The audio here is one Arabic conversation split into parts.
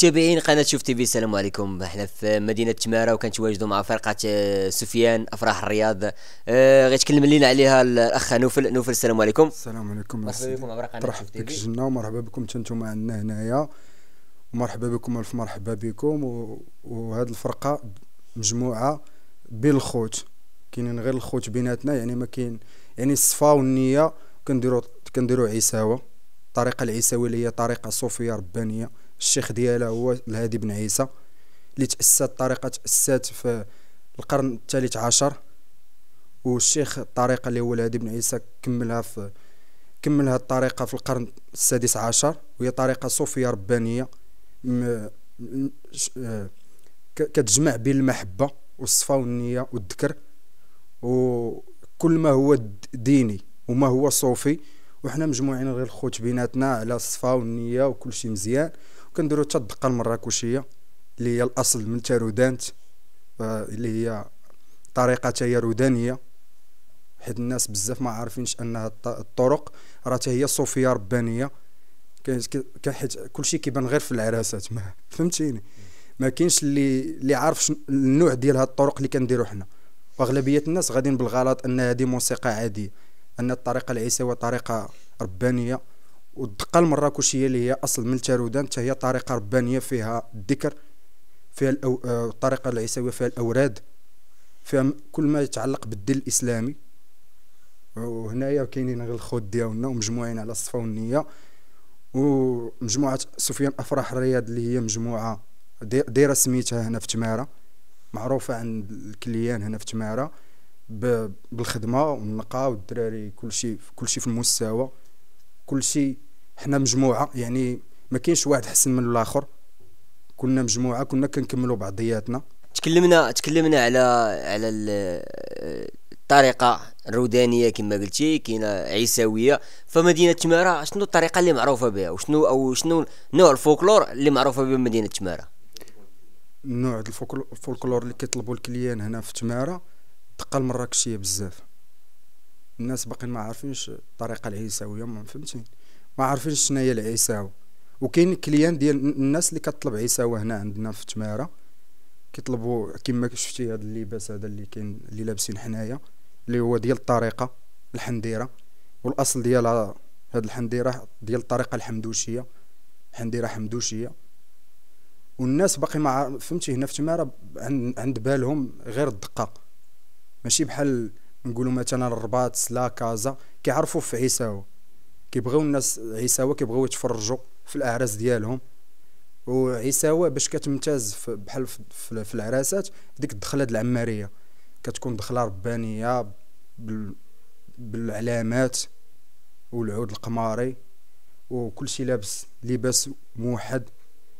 متابعين قناه شوف تي في السلام عليكم احنا في مدينه تمارا و وكنتواجدوا مع فرقه آه، سفيان افراح الرياض اه غيتكلم لينا عليها الاخ نوفل نوفل السلام عليكم السلام عليكم مرحبا بكم عبر قناه شوف تي في ومرحبا بكم حتى عندنا هنايا ومرحبا بكم الف مرحبا بكم وهذه الفرقه مجموعه بين الخوت كاينين غير الخوت بيناتنا يعني ما كاين يعني الصفا والنيه كنديروا كنديروا عيساوه الطريقه العيساويه اللي هي طريقه صوفيه ربانيه الشيخ ديالها هو الهادي بن عيسى اللي تأسست الطريقة تأسست في القرن الثالث عشر والشيخ الطريقة اللي هو الهادي بن عيسى كملها في كمل هذه الطريقة في القرن السادس عشر وهي طريقة صوفية ربانية كتجمع بين المحبة والصفا والنية والذكر وكل ما هو ديني وما هو صوفي وحنا مجموعين غير الخوت بيناتنا على الصفا والنيه شيء مزيان وكنديروا حتى الدقه المراكشيه اللي هي الاصل من تارودانت آه، اللي هي طريقه رودانيه حيت الناس بزاف ما عارفينش ان الطرق راه هي صوفيه ربانيه حيت كلشي كيبان غير في العراسات ما فهمتيني ما كاينش اللي اللي عارف النوع ديال هاد الطرق اللي كنديرو حنا واغلبيه الناس غاديين بالغلط ان هذه موسيقى عاديه ان الطريقه العيسويه طريقه ربانيه والدقه المراكشيه اللي هي اصل من التارودان حتى هي طريقه ربانيه فيها الذكر فيها الأو... الطريقه العيسويه فيها الاوراد فيها كل ما يتعلق بالدين الاسلامي وهنايا كاينين غير الخوت ديالنا ومجموعين على الصفه والنيه ومجموعه سفيان افراح الرياض اللي هي مجموعه دايره سميتها هنا في تماره معروفه عند الكليان هنا في تماره بالخدمه والنقاء والدراري كلشي كلشي في المستوى كلشي حنا مجموعه يعني ما كاينش واحد حسن من الاخر كنا مجموعه كنا كنكملوا بعضياتنا تكلمنا تكلمنا على على الطريقه الرودانيه كما قلتي كاينه عيساويه فمدينه تماره شنو الطريقه اللي معروفه بها وشنو او شنو نوع الفولكلور اللي معروفه به مدينه تماره نوع الفولكلور اللي كيطلبوا الكليان هنا في تماره الدقه المراكشيه بزاف الناس باقيين ما عارفينش الطريقه العيساويه ما فهمتي ما عارفينش شنو هي العيساو وكاين كليان ديال الناس اللي كطلب عيساوه هنا عندنا في تماره كيطلبوا كما شفتي هذا اللباس هذا اللي كاين اللي لابسين حنايا اللي هو ديال الطريقه الحنديره والاصل ديالها هاد الحنديره ديال الطريقه الحمدوشيه حنديره حمدوشيه والناس باقي ما فهمتي هنا في تماره عند بالهم غير الدقه ماشي بحال نقولوا مثلا الرباط لا كازا كيعرفوا في عيساوة كيبغيو الناس عيساوة كيبغيو يتفرجوا في الاعراس ديالهم وعيساوا باش كتمتاز بحال في, العراسات ديك الدخله د العماريه كتكون دخله ربانيه بالعلامات والعود القماري وكل شيء لابس لباس موحد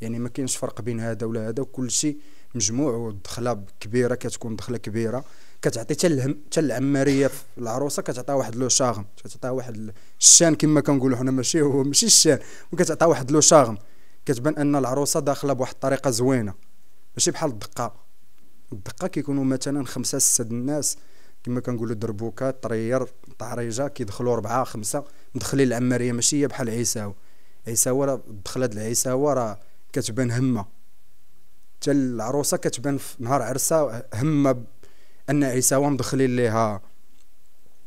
يعني ما كاينش فرق بين هذا ولا هذا وكل شيء مجموع ودخله كبيره كتكون دخله كبيره كتعطي حتى حتى العماريه في العروسه كتعطيها واحد لو شاغم كتعطيها واحد الشان كما كنقولوا حنا ماشي هو ماشي الشان وكتعطيها واحد لو شاغم كتبان ان العروسه داخله بواحد الطريقه زوينه ماشي بحال الدقه الدقه كيكونوا مثلا خمسه سته الناس كما كنقولوا دربوكه طرير طريجه كيدخلوا اربعه خمسه مدخلين العماريه ماشي هي بحال عيساو عيساو راه الدخله ديال عيساو راه كتبان همه تال العروسه كتبان في نهار عرسها همه ان عيسى هو مدخلين ليها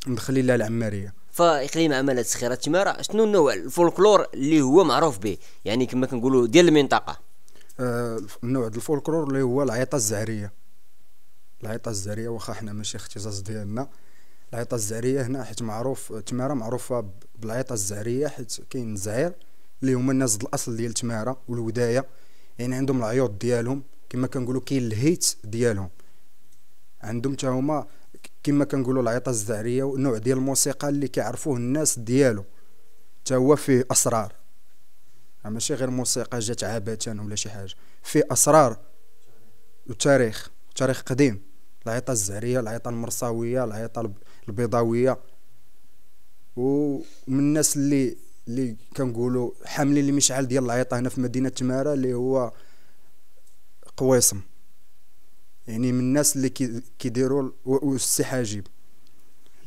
مدخلين لها العماريه فاقليم عماله سخيره تمارا شنو النوع الفولكلور اللي هو معروف به يعني كما كنقولوا ديال المنطقه آه النوع ديال الفولكلور اللي هو العيطه الزعريه العيطه الزعريه واخا حنا ماشي اختصاص ديالنا العيطه الزعريه هنا حيت معروف تماره معروفه بالعيطه الزعريه حيت كاين الزعير اللي هما الناس الاصل ديال تماره والودايه يعني عندهم العيوط ديالهم كما كنقولوا كاين الهيت ديالهم عندهم حتى هما كما كنقولوا العيطه الزعريه ونوع ديال الموسيقى اللي كيعرفوه الناس ديالو حتى هو فيه اسرار ماشي غير موسيقى جات عبثا ولا شي حاجه فيه اسرار وتاريخ تاريخ قديم العيطه الزهريه العيطه المرصاويه العيطه البيضاويه ومن الناس اللي اللي كنقولوا حاملين المشعل ديال العيطه هنا في مدينه تمارا اللي هو قويصم يعني من الناس اللي كيديروا والسي حاجيب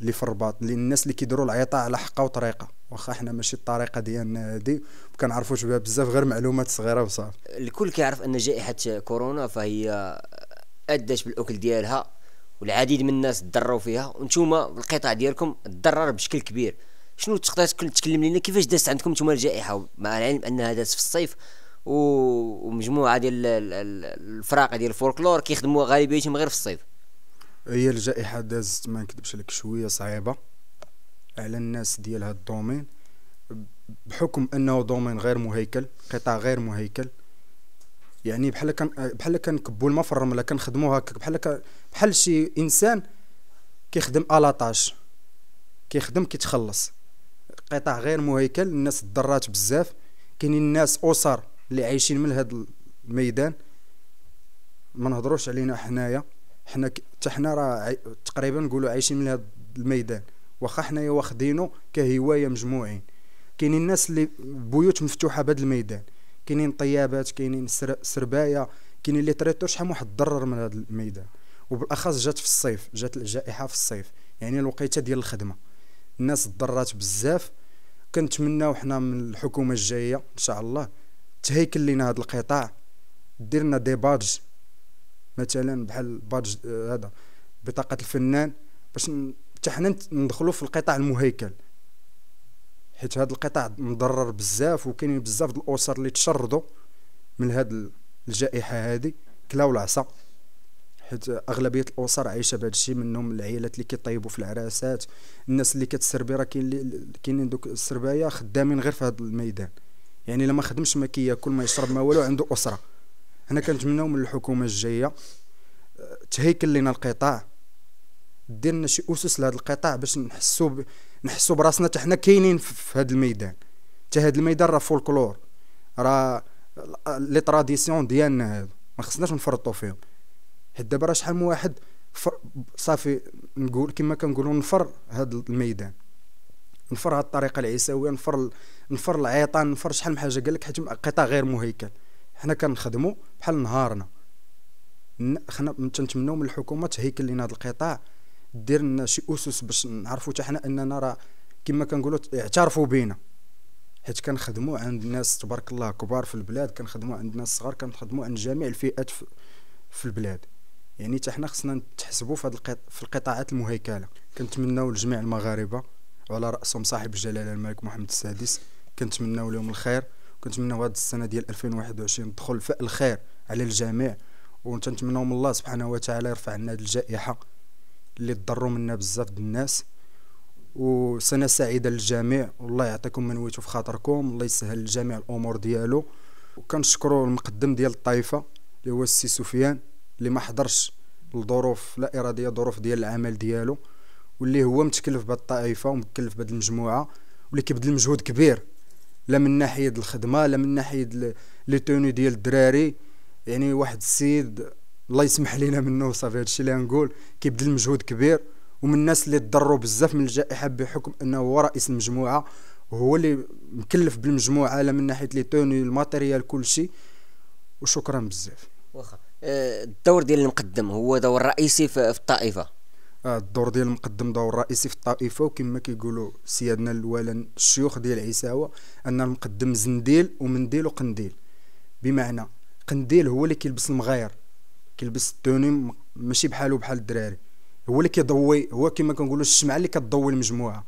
اللي في الرباط اللي الناس اللي كيديروا العيطه على حقه وطريقه واخا حنا ماشي الطريقه ديالنا هذه ما كنعرفوش بها بزاف غير معلومات صغيره وصافي الكل كيعرف ان جائحه كورونا فهي ادت بالاكل ديالها والعديد من الناس تضروا فيها وانتم القطاع ديالكم تضرر بشكل كبير شنو تقدر تكلم لنا كيفاش دازت عندكم نتوما الجائحه مع العلم انها دازت في الصيف ومجموعه ديال الفراق ديال الفولكلور كيخدموا غالبيتهم غير في الصيف هي الجائحه دازت ما نكذبش لك شويه صعيبه على الناس ديال هاد الدومين بحكم انه دومين غير مهيكل قطاع غير مهيكل يعني بحال كان بحال كنكبوا الماء في الرمله كنخدموا هكا بحال بحال شي انسان كيخدم الاطاش كيخدم كيتخلص قطاع غير مهيكل الناس تضرات بزاف كاينين الناس اسر اللي عايشين من هذا الميدان ما نهضروش علينا حنايا حنا حتى حنا راه تقريبا نقولوا عايشين من هذا الميدان واخا حنايا واخدينو كهوايه مجموعين كاينين الناس اللي بيوت مفتوحه بهذا الميدان كاينين طيابات كاينين سر... سربايه كاينين اللي طريتو شحال واحد تضرر من هذا الميدان وبالاخص جات في الصيف جات الجائحه في الصيف يعني الوقيته ديال الخدمه الناس تضرات بزاف كنتمناو حنا من الحكومه الجايه ان شاء الله تهيكل لينا هذا القطاع ديرنا دي بادج مثلا بحال بادج آه، هذا بطاقه الفنان باش حتى حنا ندخلوا في القطاع المهيكل حيت هذا القطاع مضرر بزاف وكاينين بزاف د الاسر اللي تشردوا من هاد الجائحه هذه كلاو العصا حيت اغلبيه الاسر عايشه بهذا الشيء منهم العائلات اللي كيطيبوا في العراسات الناس اللي كتسربي راه كاين كاينين دوك السربايه خدامين غير في هذا الميدان يعني لما خدمش ما كياكل ما يشرب ما والو عنده اسره حنا كنتمناو من الحكومه الجايه آه، تهيكل لنا القطاع دير لنا شي اسس لهذا القطاع باش نحسوا ب... نحسوا براسنا حتى حنا كاينين في هذا الميدان حتى هذا الميدان راه فولكلور راه لي تراديسيون ديالنا هادو ما خصناش نفرطوا فيهم راه شحال من واحد صافي نقول كما كنقولوا نفر هاد الميدان نفر هاد الطريقه العيساويه نفر نفر العيطان نفر شحال من حاجه قال لك حجم قطاع غير مهيكل حنا كنخدموا بحال نهارنا خنا تنتمناو من الحكومه تهيكل لنا هذا القطاع دير لنا شي اسس باش نعرفوا حتى حنا اننا راه كما كنقولوا اعترفوا بينا حيت كنخدموا عند ناس تبارك الله كبار في البلاد كنخدموا عند ناس صغار كنخدموا عند جميع الفئات في البلاد يعني حتى حنا خصنا نتحسبوا في القط... في القطاعات المهيكله كنتمناو لجميع المغاربه وعلى راسهم صاحب الجلاله الملك محمد السادس كنتمناو لهم الخير كنتمناو هذه السنه ديال 2021 تدخل في الخير على الجميع ونتمناو من الله سبحانه وتعالى يرفع لنا هذه الجائحه اللي تضروا منا بزاف ديال الناس وسنه سعيده للجميع والله يعطيكم ما نويتو في خاطركم الله يسهل الجميع الامور ديالو وكنشكروا المقدم ديال الطائفه اللي هو السي سفيان اللي ما حضرش لظروف لا اراديه ظروف ديال العمل ديالو واللي هو متكلف بهاد الطائفه ومتكلف بهاد المجموعه واللي كيبذل مجهود كبير لا من ناحيه الخدمه لا من ناحيه لي توني ديال الدراري يعني واحد السيد الله يسمح لينا منه صافي هادشي اللي غنقول كيبذل مجهود كبير ومن الناس اللي تضروا بزاف من الجائحه بحكم انه هو رئيس المجموعه وهو اللي مكلف بالمجموعه لا من ناحيه لي توني الماتيريال كلشي وشكرا بزاف واخا الدور ديال المقدم هو دور رئيسي في الطائفه آه، الدور ديال المقدم دور رئيسي في الطائفه وكما كيقولوا سيادنا الأولى الشيوخ ديال عيساوه ان المقدم زنديل ومنديل وقنديل بمعنى قنديل هو اللي كيلبس المغاير كيلبس التوني ماشي بحاله بحال الدراري هو اللي كيضوي هو كما كنقولوا الشمعه اللي كتضوي المجموعه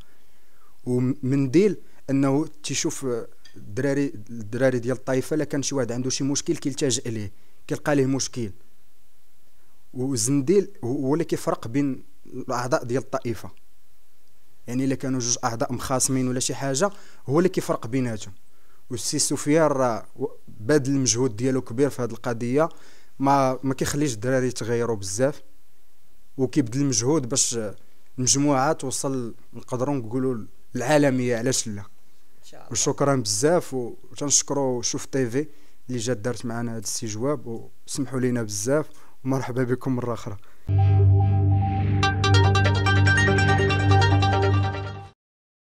ومنديل انه تيشوف آه، الدراري الدراري ديال الطائفه لا كان شي واحد عنده شي مشكل كيلتجئ ليه كيلقى ليه مشكل وزنديل هو اللي كيفرق بين الاعضاء ديال الطائفه يعني الا كانوا جوج اعضاء مخاصمين ولا شي حاجه هو اللي كيفرق بيناتهم والسي سفيان راه بذل المجهود ديالو كبير في هذه القضيه ما ما كيخليش الدراري يتغيروا بزاف وكيبذل المجهود باش المجموعه توصل نقدروا نقولوا العالميه علاش لا وشكرا بزاف وتنشكروا شوف تيفي اللي جات دارت معنا هذا الاستجواب وسمحوا لينا بزاف ومرحبا بكم مره اخرى